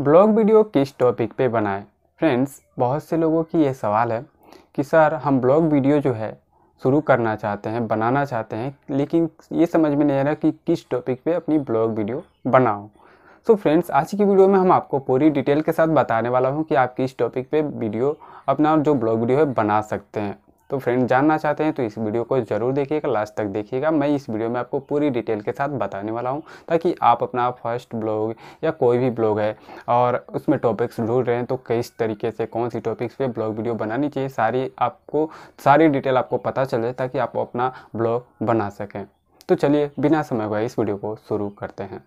blog video किस topic पे बनाएं फ्रेंड्स बहुत से लोगों की ये सवाल है कि सर हम ब्लॉग वीडियो जो है शुरू करना चाहते हैं बनाना चाहते हैं लेकिन ये समझ में नहीं आ रहा कि किस टॉपिक पे अपनी ब्लॉग वीडियो बनाऊँ सो फ्रेंड्स आज की वीडियो में हम आपको पूरी डिटेल के साथ बताने वाला हूँ कि आप किस टॉपिक पे वीडियो अपना जो ब्लॉग वीडियो है बना सकते हैं तो फ्रेंड जानना चाहते हैं तो इस वीडियो को ज़रूर देखिएगा लास्ट तक देखिएगा मैं इस वीडियो में आपको पूरी डिटेल के साथ बताने वाला हूँ ताकि आप अपना फर्स्ट ब्लॉग या कोई भी ब्लॉग है और उसमें टॉपिक्स ढूंढ रहे हैं तो किस तरीके से कौन सी टॉपिक्स पर ब्लॉग वीडियो बनानी चाहिए सारी आपको सारी डिटेल आपको पता चले ताकि आप अपना ब्लॉग बना सकें तो चलिए बिना समय हुआ इस वीडियो को शुरू करते हैं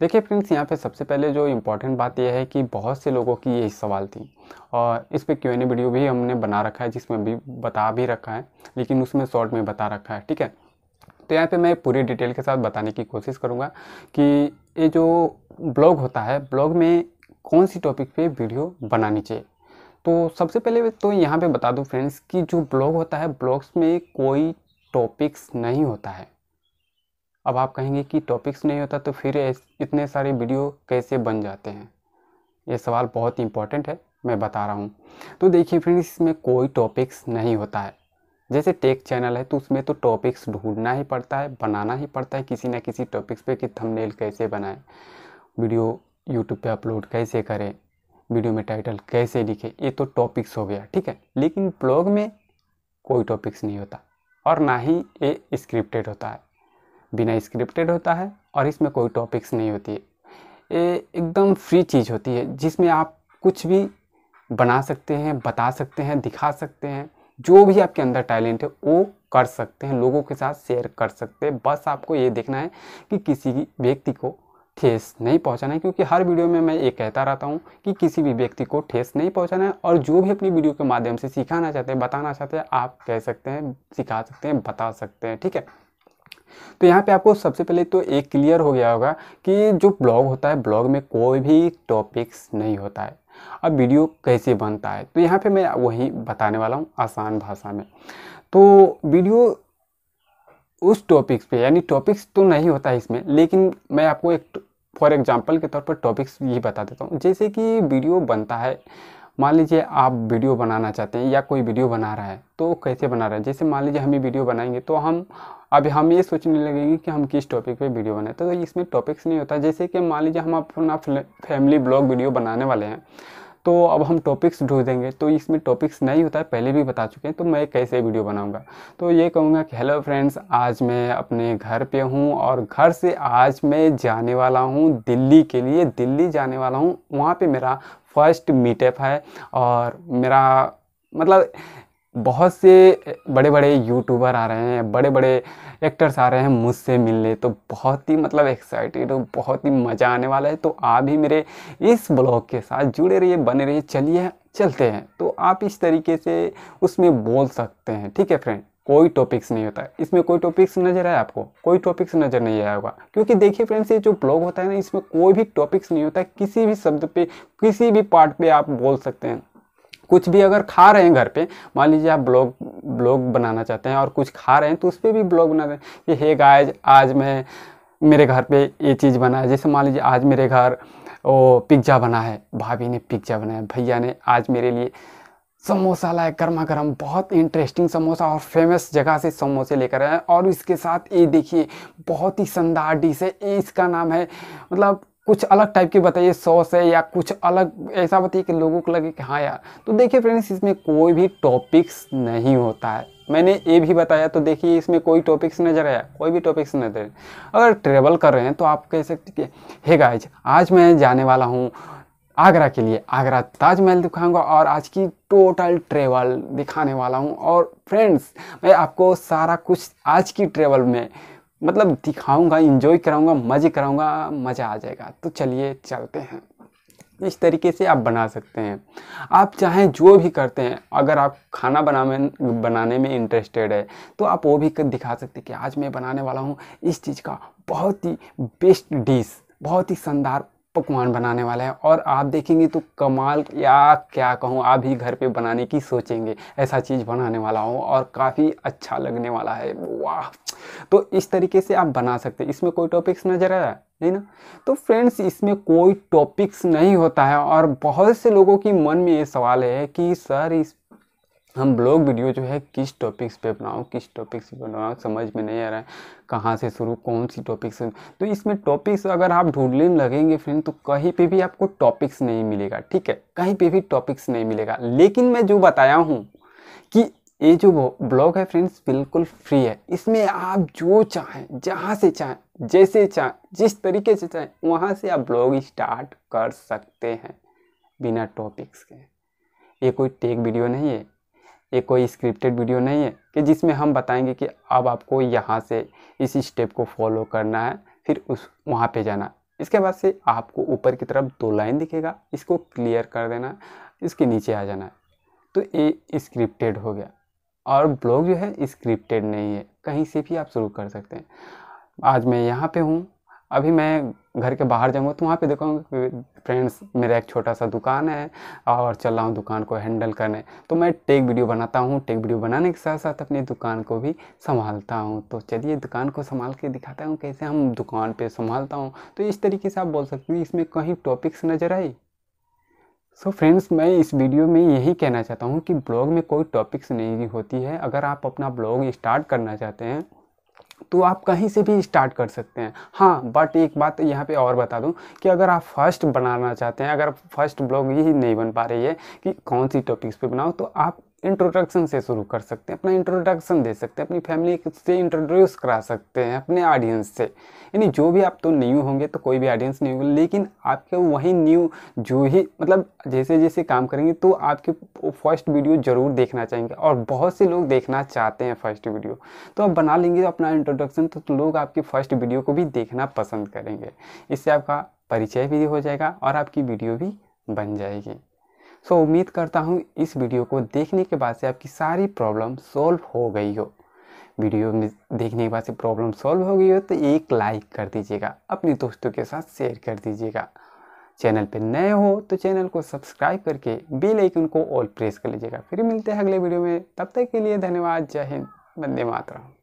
देखिए फ्रेंड्स यहाँ पे सबसे पहले जो इम्पोर्टेंट बात यह है कि बहुत से लोगों की यही सवाल थी और इस पर क्यों नहीं वीडियो भी हमने बना रखा है जिसमें भी बता भी रखा है लेकिन उसमें शॉर्ट में बता रखा है ठीक है तो यहाँ पे मैं पूरी डिटेल के साथ बताने की कोशिश करूँगा कि ये जो ब्लॉग होता है ब्लॉग में कौन सी टॉपिक पे वीडियो बनानी चाहिए तो सबसे पहले तो यहाँ पे बता दूँ फ्रेंड्स कि जो ब्लॉग होता है ब्लॉग्स में कोई टॉपिक्स नहीं होता है अब आप कहेंगे कि टॉपिक्स नहीं होता तो फिर इतने सारे वीडियो कैसे बन जाते हैं ये सवाल बहुत इंपॉर्टेंट है मैं बता रहा हूँ तो देखिए फ्रेंड्स इसमें कोई टॉपिक्स नहीं होता है जैसे टेक चैनल है तो उसमें तो टॉपिक्स ढूंढना ही पड़ता है बनाना ही पड़ता है किसी ना किसी टॉपिक्स पे कि थंबनेल कैसे बनाए वीडियो यूट्यूब पे अपलोड कैसे करें वीडियो में टाइटल कैसे लिखे ये तो टॉपिक्स हो गया ठीक है लेकिन ब्लॉग में कोई टॉपिक्स नहीं होता और ना ही ये स्क्रिप्टेड होता है बिना स्क्रिप्टेड होता है और इसमें कोई टॉपिक्स नहीं होती है ये एकदम फ्री चीज़ होती है जिसमें आप कुछ भी बना सकते हैं बता सकते हैं दिखा सकते हैं जो भी आपके अंदर टैलेंट है वो कर सकते हैं लोगों के साथ शेयर कर सकते हैं बस आपको ये देखना है कि किसी व्यक्ति को ठेस नहीं पहुंचाना है क्योंकि हर वीडियो में मैं ये कहता रहता हूँ कि किसी भी व्यक्ति को ठेस नहीं पहुंचाना है और जो भी अपनी वीडियो के माध्यम से सिखाना चाहते हैं बताना चाहते हैं आप कह सकते हैं सिखा सकते हैं बता सकते हैं ठीक है तो यहाँ पे आपको सबसे पहले तो एक क्लियर हो गया होगा कि जो ब्लॉग होता है ब्लॉग में कोई भी टॉपिक्स नहीं होता है अब वीडियो कैसे बनता है तो यहाँ पे मैं वही बताने वाला हूँ आसान भाषा में तो वीडियो उस टॉपिक्स पे यानी टॉपिक्स तो नहीं होता है इसमें लेकिन मैं आपको एक फॉर एग्जांपल के तौर पर टॉपिक्स ये बता देता हूँ जैसे कि वीडियो बनता है मान लीजिए आप वीडियो बनाना चाहते हैं या कोई वीडियो बना रहा है तो कैसे बना रहा है जैसे मान लीजिए हम ये वीडियो बनाएंगे तो हम अब हम ये सोचने लगेंगे कि हम किस टॉपिक पे वीडियो बनाए तो इसमें टॉपिक्स नहीं होता जैसे कि मान लीजिए हम अपना फैमिली ब्लॉग वीडियो बनाने वाले हैं तो अब हम टॉपिक्स ढूंढ देंगे तो इसमें टॉपिक्स नहीं होता है पहले भी बता चुके हैं तो मैं कैसे वीडियो बनाऊंगा तो ये कहूँगा कि हेलो फ्रेंड्स आज मैं अपने घर पे हूँ और घर से आज मैं जाने वाला हूँ दिल्ली के लिए दिल्ली जाने वाला हूँ वहाँ पे मेरा फर्स्ट मीटअप है और मेरा मतलब बहुत से बड़े बड़े यूट्यूबर आ रहे हैं बड़े बड़े एक्टर्स आ रहे हैं मुझसे मिलने तो बहुत ही मतलब एक्साइटेड और बहुत ही मज़ा आने वाला है तो आप भी मेरे इस ब्लॉग के साथ जुड़े रहिए बने रहिए चलिए चलते हैं तो आप इस तरीके से उसमें बोल सकते हैं ठीक है फ्रेंड कोई टॉपिक्स नहीं होता है इसमें कोई टॉपिक्स नज़र आया आपको कोई टॉपिक्स नज़र नहीं आया होगा क्योंकि देखिए फ्रेंड्स ये जो ब्लॉग होता है ना इसमें कोई भी टॉपिक्स नहीं होता किसी भी शब्द पे किसी भी पार्ट पे आप बोल सकते हैं कुछ भी अगर खा रहे हैं घर पे मान लीजिए आप ब्लॉग ब्लॉग बनाना चाहते हैं और कुछ खा रहे हैं तो उस पर भी ब्लॉग बना हैं कि हे गाइस आज मैं मेरे घर पे ये चीज़ बना है जैसे मान लीजिए आज मेरे घर वो पिज्ज़ा बना है भाभी ने पिज्ज़ा बनाया भैया ने आज मेरे लिए समोसा लाए गर्मा गर्म बहुत इंटरेस्टिंग समोसा और फेमस जगह से समोसे लेकर आए और इसके साथ ये देखिए बहुत ही शानदार डिश है इसका नाम है मतलब कुछ अलग टाइप की बताइए सॉस है या कुछ अलग ऐसा बताइए कि लोगों को लगे कि हाँ यार तो देखिए फ्रेंड्स इसमें कोई भी टॉपिक्स नहीं होता है मैंने ये भी बताया तो देखिए इसमें कोई टॉपिक्स नज़र आया कोई भी टॉपिक्स नजर अगर ट्रेवल कर रहे हैं तो आप कह सकते हैं हे गाइज आज मैं जाने वाला हूँ आगरा के लिए आगरा ताजमहल दिखाऊंगा और आज की टोटल ट्रेवल दिखाने वाला हूँ और फ्रेंड्स मैं आपको सारा कुछ आज की ट्रेवल में मतलब दिखाऊंगा इंजॉय कराऊंगा मज़े कराऊंगा मज़ा आ जाएगा तो चलिए चलते हैं इस तरीके से आप बना सकते हैं आप चाहें जो भी करते हैं अगर आप खाना बना में बनाने में इंटरेस्टेड है तो आप वो भी दिखा सकते हैं कि आज मैं बनाने वाला हूँ इस चीज़ का बहुत ही बेस्ट डिश बहुत ही शानदार पकवान बनाने वाला है और आप देखेंगे तो कमाल या क्या कहूँ आप ही घर पे बनाने की सोचेंगे ऐसा चीज़ बनाने वाला हूँ और काफ़ी अच्छा लगने वाला है वाह तो इस तरीके से आप बना सकते हैं इसमें कोई टॉपिक्स नज़र आ है नहीं ना तो फ्रेंड्स इसमें कोई टॉपिक्स नहीं होता है और बहुत से लोगों की मन में ये सवाल है कि सर इस हम ब्लॉग वीडियो जो है किस टॉपिक्स पे बनाओ किस टॉपिक्स पे बनाओ समझ में नहीं आ रहा है कहाँ से शुरू कौन सी टॉपिक्स तो इसमें टॉपिक्स अगर आप ढूंढने लगेंगे फ्रेंड तो कहीं पे भी आपको टॉपिक्स नहीं मिलेगा ठीक है कहीं पे भी टॉपिक्स नहीं मिलेगा लेकिन मैं जो बताया हूँ ये जो ब्लॉग है फ्रेंड्स बिल्कुल फ्री है इसमें आप जो चाहें जहाँ से चाहें जैसे चाहें जिस तरीके से चाहें वहाँ से आप ब्लॉग स्टार्ट कर सकते हैं बिना टॉपिक्स के ये कोई टेक वीडियो नहीं है ये कोई स्क्रिप्टेड वीडियो नहीं है कि जिसमें हम बताएंगे कि अब आपको यहाँ से इस स्टेप को फॉलो करना है फिर उस वहाँ पे जाना इसके बाद से आपको ऊपर की तरफ दो लाइन दिखेगा इसको क्लियर कर देना इसके नीचे आ जाना है तो ये स्क्रिप्टेड हो गया और ब्लॉग जो है स्क्रिप्टेड नहीं है कहीं से भी आप शुरू कर सकते हैं आज मैं यहाँ पे हूँ अभी मैं घर के बाहर जाऊँगा तो वहाँ पे देखूँगा कि फ्रेंड्स मेरा एक छोटा सा दुकान है और चल रहा हूँ दुकान को हैंडल करने तो मैं टेक वीडियो बनाता हूँ टेक वीडियो बनाने के साथ साथ अपनी दुकान को भी संभालता हूँ तो चलिए दुकान को संभाल के दिखाता हूँ कैसे हम दुकान पे संभालता हूँ तो इस तरीके से आप बोल सकते हैं इसमें कहीं टॉपिक्स नज़र आई सो so फ्रेंड्स मैं इस वीडियो में यही कहना चाहता हूँ कि ब्लॉग में कोई टॉपिक्स नहीं होती है अगर आप अपना ब्लॉग स्टार्ट करना चाहते हैं तो आप कहीं से भी स्टार्ट कर सकते हैं हाँ बट एक बात यहाँ पे और बता दूँ कि अगर आप फर्स्ट बनाना चाहते हैं अगर फर्स्ट ब्लॉग यही नहीं बन पा रही है कि कौन सी टॉपिक्स पे बनाओ तो आप इंट्रोडक्शन से शुरू कर सकते हैं अपना इंट्रोडक्शन दे सकते हैं अपनी फैमिली से इंट्रोड्यूस करा सकते हैं अपने ऑडियंस से यानी जो भी आप तो न्यू होंगे तो कोई भी ऑडियंस नहीं होगा लेकिन आपके वही न्यू जो ही मतलब जैसे जैसे काम करेंगे तो आपके फर्स्ट वीडियो ज़रूर देखना चाहेंगे और बहुत से लोग देखना चाहते हैं फर्स्ट वीडियो तो आप बना लेंगे अपना इंट्रोडक्शन तो, तो लोग आपकी फर्स्ट वीडियो को भी देखना पसंद करेंगे इससे आपका परिचय भी हो जाएगा और आपकी वीडियो भी बन जाएगी सो so, उम्मीद करता हूँ इस वीडियो को देखने के बाद से आपकी सारी प्रॉब्लम सॉल्व हो गई हो वीडियो में देखने के बाद से प्रॉब्लम सॉल्व हो गई हो तो एक लाइक कर दीजिएगा अपने दोस्तों के साथ शेयर कर दीजिएगा चैनल पर नए हो तो चैनल को सब्सक्राइब करके बेल आइकन को ऑल प्रेस कर लीजिएगा फिर मिलते हैं अगले वीडियो में तब तक के लिए धन्यवाद जय हिंद वंदे मातरम